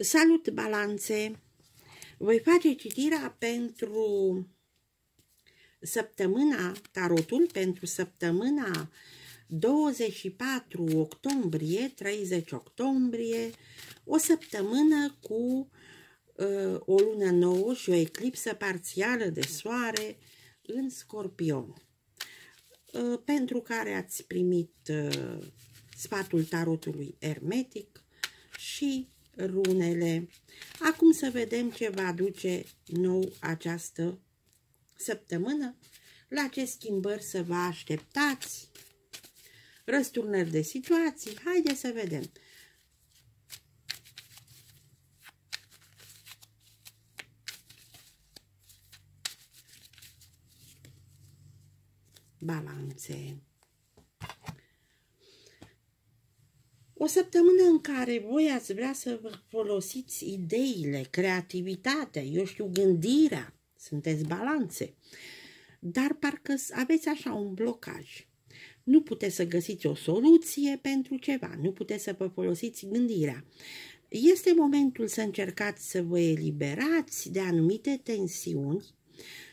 Salut balanțe! Voi face citirea pentru săptămâna, tarotul pentru săptămâna 24 octombrie, 30 octombrie, o săptămână cu uh, o lună nouă și o eclipsă parțială de soare în scorpion, uh, pentru care ați primit uh, sfatul tarotului ermetic și runele. Acum să vedem ce va aduce nou această săptămână, la ce schimbări să vă așteptați, răsturnări de situații. Haideți să vedem. Balanțe. O săptămână în care voi ați vrea să vă folosiți ideile, creativitatea, eu știu, gândirea, sunteți balanțe, dar parcă aveți așa un blocaj. Nu puteți să găsiți o soluție pentru ceva, nu puteți să vă folosiți gândirea. Este momentul să încercați să vă eliberați de anumite tensiuni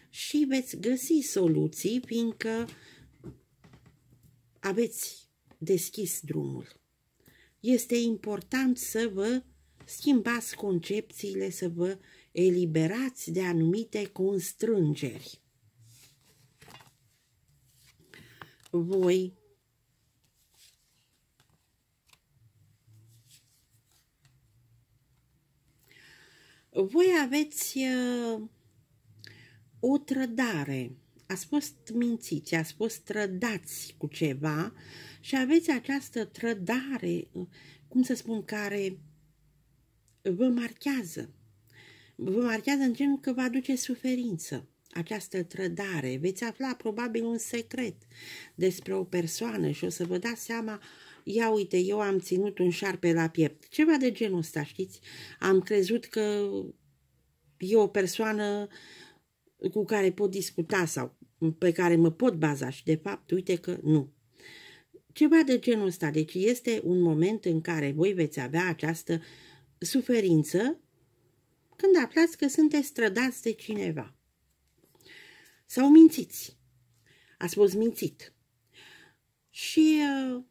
și veți găsi soluții, fiindcă aveți deschis drumul este important să vă schimbați concepțiile, să vă eliberați de anumite constrângeri. Voi voi aveți uh, o trădare ați fost mințiți, ați fost trădați cu ceva și aveți această trădare, cum să spun, care vă marchează. Vă marchează în genul că vă aduce suferință această trădare. Veți afla probabil un secret despre o persoană și o să vă dați seama ia uite, eu am ținut un șarpe la piept. Ceva de genul ăsta, știți? Am crezut că e o persoană cu care pot discuta sau pe care mă pot baza și de fapt, uite că nu. Ceva de genul ăsta, deci este un moment în care voi veți avea această suferință când aflați că sunteți strădați de cineva. Sau mințiți. Ați fost mințit. Și uh,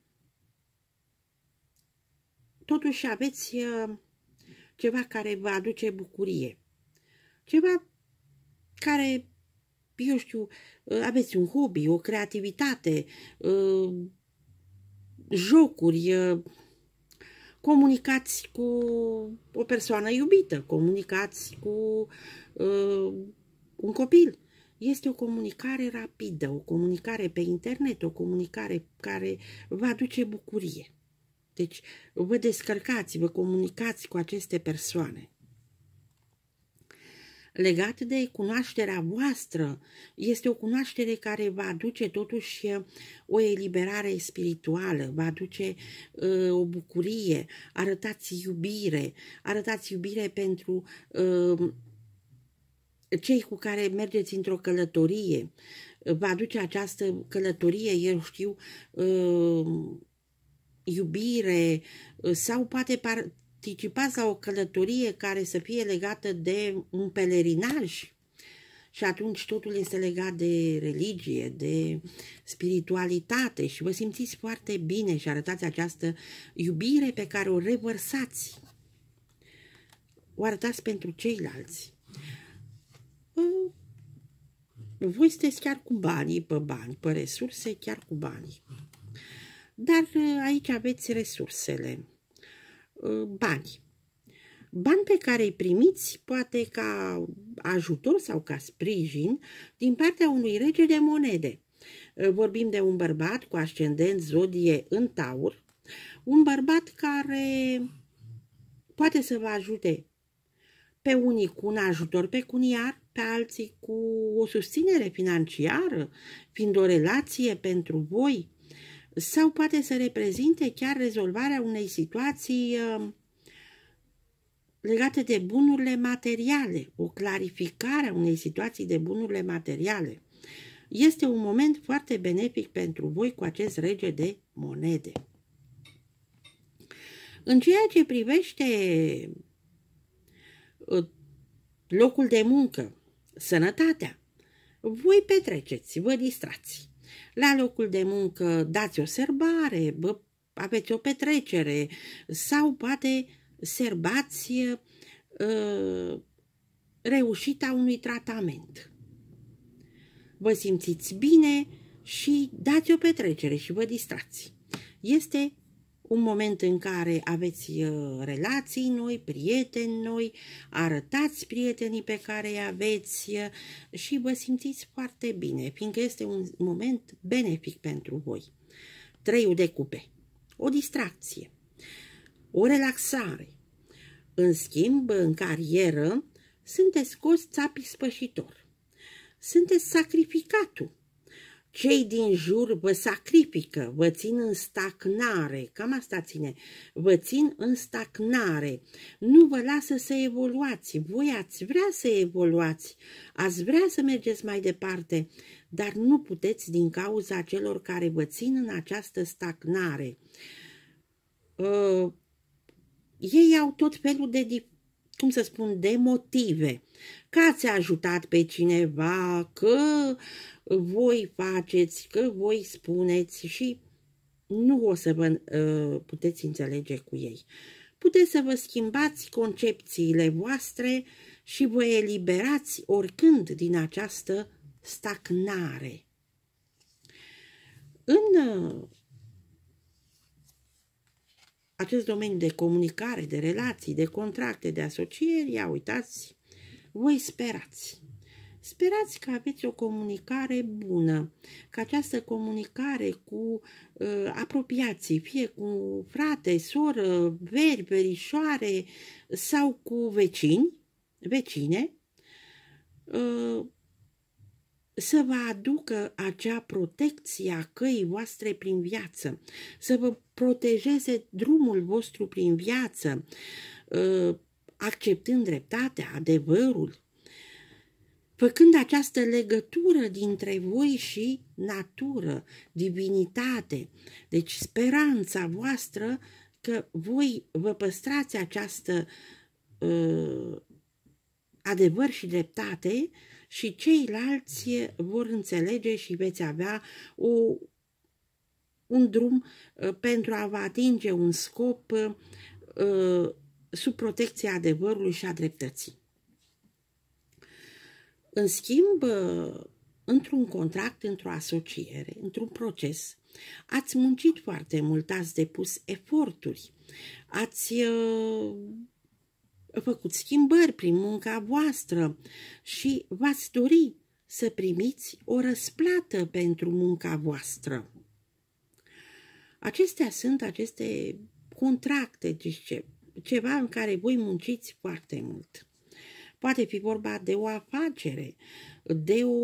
totuși aveți uh, ceva care vă aduce bucurie. Ceva care eu știu, ă, aveți un hobby, o creativitate, ă, jocuri, ă, comunicați cu o persoană iubită, comunicați cu un copil. Este o comunicare rapidă, o comunicare pe internet, o comunicare care vă aduce bucurie. Deci vă descărcați, vă comunicați cu aceste persoane legat de cunoașterea voastră, este o cunoaștere care va aduce totuși o eliberare spirituală, va aduce uh, o bucurie, arătați iubire, arătați iubire pentru uh, cei cu care mergeți într-o călătorie, va aduce această călătorie, eu știu, uh, iubire sau poate par, participați la o călătorie care să fie legată de un pelerinaj și atunci totul este legat de religie, de spiritualitate și vă simțiți foarte bine și arătați această iubire pe care o revărsați. O arătați pentru ceilalți. Voi sunteți chiar cu banii pe bani, pe resurse, chiar cu banii. Dar uh, aici aveți resursele Uh, bani. Bani pe care îi primiți, poate ca ajutor sau ca sprijin, din partea unui rege de monede. Uh, vorbim de un bărbat cu ascendent zodie în taur, un bărbat care poate să vă ajute pe unii cu un ajutor pecuniar, pe alții cu o susținere financiară, fiind o relație pentru voi, sau poate să reprezinte chiar rezolvarea unei situații uh, legate de bunurile materiale, o clarificare a unei situații de bunurile materiale. Este un moment foarte benefic pentru voi cu acest rege de monede. În ceea ce privește uh, locul de muncă, sănătatea, voi petreceți, vă distrați. La locul de muncă dați o serbare, bă, aveți o petrecere sau poate serbați uh, reușita unui tratament. Vă simțiți bine și dați o petrecere și vă distrați. Este un moment în care aveți uh, relații noi, prieteni noi, arătați prietenii pe care îi aveți uh, și vă simțiți foarte bine, fiindcă este un moment benefic pentru voi. Treiul de cupe. O distracție, o relaxare. În schimb, în carieră, sunteți scos țapii spășitor. Sunteți sacrificatul cei din jur vă sacrifică, vă țin în stacnare, cam asta ține, vă țin în stacnare, nu vă lasă să evoluați, voi ați vrea să evoluați, ați vrea să mergeți mai departe, dar nu puteți din cauza celor care vă țin în această stacnare. Uh, ă, ei au tot felul de cum să spun, de motive. Că ați ajutat pe cineva, că voi faceți, că voi spuneți și nu o să vă uh, puteți înțelege cu ei. Puteți să vă schimbați concepțiile voastre și vă eliberați oricând din această stagnare. În uh, acest domeniu de comunicare, de relații, de contracte, de asocieri, ia uitați, voi sperați. Sperați că aveți o comunicare bună, că această comunicare cu uh, apropiații, fie cu frate, soră, veri, verișoare sau cu vecini, vecine, uh, să vă aducă acea protecție a căii voastre prin viață, să vă protejeze drumul vostru prin viață, uh, acceptând dreptatea, adevărul, făcând această legătură dintre voi și natură, divinitate. Deci speranța voastră că voi vă păstrați această uh, adevăr și dreptate și ceilalți vor înțelege și veți avea o, un drum uh, pentru a vă atinge un scop uh, sub protecția adevărului și a dreptății. În schimb, uh, într-un contract, într-o asociere, într-un proces, ați muncit foarte mult, ați depus eforturi, ați uh, făcut schimbări prin munca voastră și v-ați dori să primiți o răsplată pentru munca voastră. Acestea sunt aceste contracte, deci ce, ceva în care voi munciți foarte mult. Poate fi vorba de o afacere, de o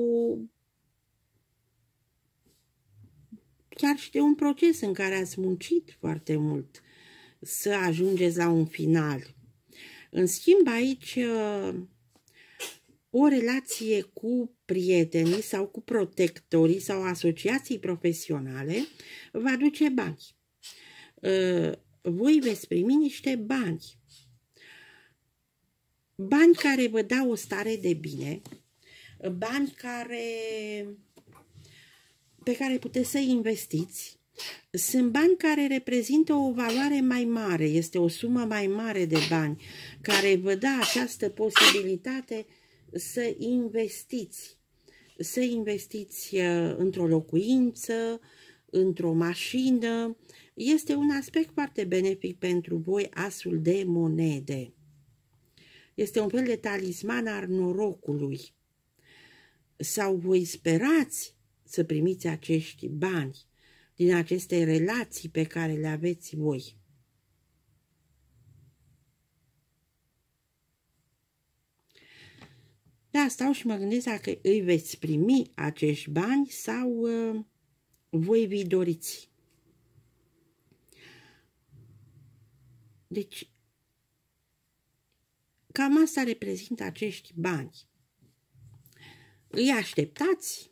chiar și de un proces în care ați muncit foarte mult să ajungeți la un final. În schimb, aici uh, o relație cu prietenii sau cu protectorii sau asociații profesionale va aduce bani. Uh, voi veți primi niște bani. Bani care vă dau o stare de bine, bani care, pe care puteți să investiți, sunt bani care reprezintă o valoare mai mare, este o sumă mai mare de bani care vă dă această posibilitate să investiți. Să investiți uh, într-o locuință, într-o mașină. Este un aspect foarte benefic pentru voi, asul de monede. Este un fel de talisman al norocului. Sau voi sperați să primiți acești bani din aceste relații pe care le aveți voi. Da, stau și mă gândesc dacă îi veți primi acești bani sau uh, voi vi doriți. Deci, cam asta reprezintă acești bani. Îi așteptați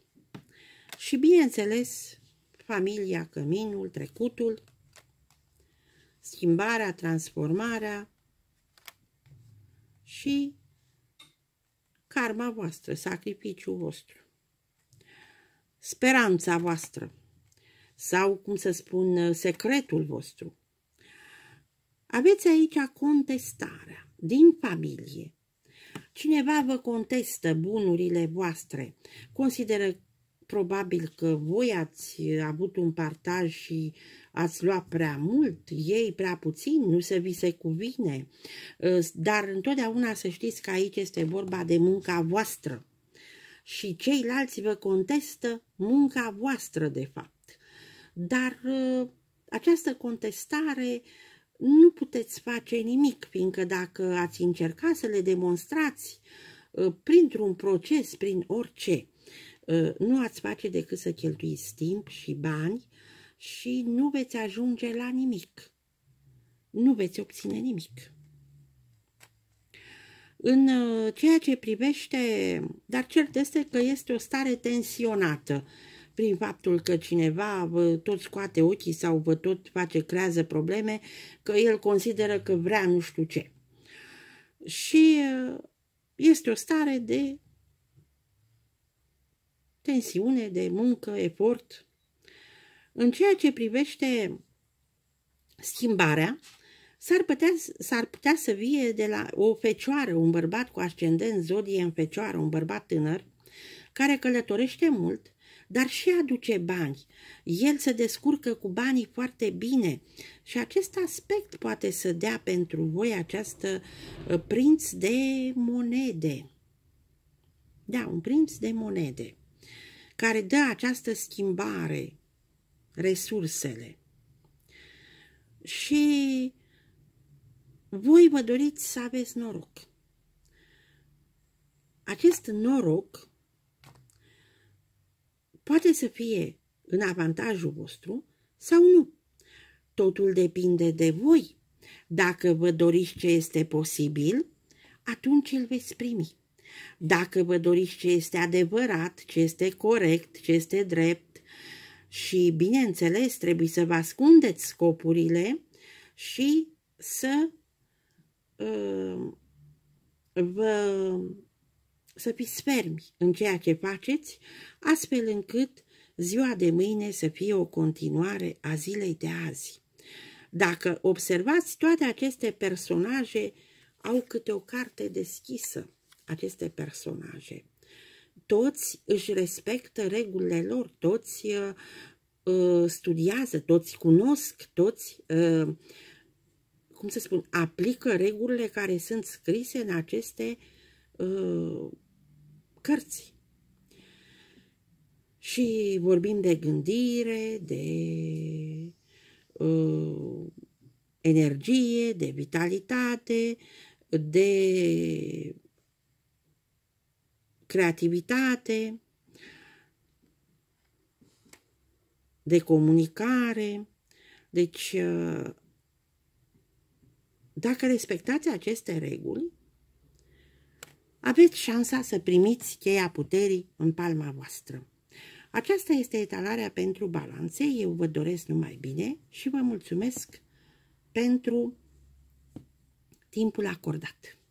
și, bineînțeles, familia, căminul, trecutul, schimbarea, transformarea și karma voastră, sacrificiul vostru, speranța voastră sau, cum să spun, secretul vostru. Aveți aici contestarea din familie. Cineva vă contestă bunurile voastre, consideră Probabil că voi ați avut un partaj și ați luat prea mult, ei prea puțin, nu se vi se cuvine. Ă, dar întotdeauna să știți că aici este vorba de munca voastră și ceilalți vă contestă munca voastră, de fapt. Dar ă, această contestare nu puteți face nimic, fiindcă dacă ați încerca să le demonstrați ă, printr-un proces, prin orice, Ă, nu ați face decât să cheltuiți timp și bani și nu veți ajunge la nimic. Nu veți obține nimic. În ă, ceea ce privește, dar cert este că este o stare tensionată prin faptul că cineva vă tot scoate ochii sau vă tot face, creează probleme, că el consideră că vrea nu știu ce. Și ă, este o stare de tensiune, de muncă, efort. În ceea ce privește schimbarea, s-ar putea, putea să vie de la o fecioară, un bărbat cu ascendent zodie în fecioară, un bărbat tânăr, care călătorește mult, dar și aduce bani. El se descurcă cu banii foarte bine și acest aspect poate să dea pentru voi această ă, prinț de monede. Da, un prinț de monede care dă această schimbare, resursele. Și voi vă doriți să aveți noroc. Acest noroc poate să fie în avantajul vostru sau nu. Totul depinde de voi. Dacă vă doriți ce este posibil, atunci îl veți primi. Dacă vă doriți ce este adevărat, ce este corect, ce este drept și, bineînțeles, trebuie să vă ascundeți scopurile și să uh, vă să fiți fermi în ceea ce faceți, astfel încât ziua de mâine să fie o continuare a zilei de azi. Dacă observați, toate aceste personaje au câte o carte deschisă aceste personaje. Toți își respectă regulile lor, toți uh, uh, studiază, toți cunosc, toți, uh, cum să spun, aplică regulile care sunt scrise în aceste uh, cărți. Și vorbim de gândire, de uh, energie, de vitalitate, de creativitate, de comunicare. Deci, uh, dacă respectați aceste reguli, aveți șansa să primiți cheia puterii în palma voastră. Aceasta este etalarea pentru balanțe. Eu vă doresc numai bine și vă mulțumesc pentru timpul acordat.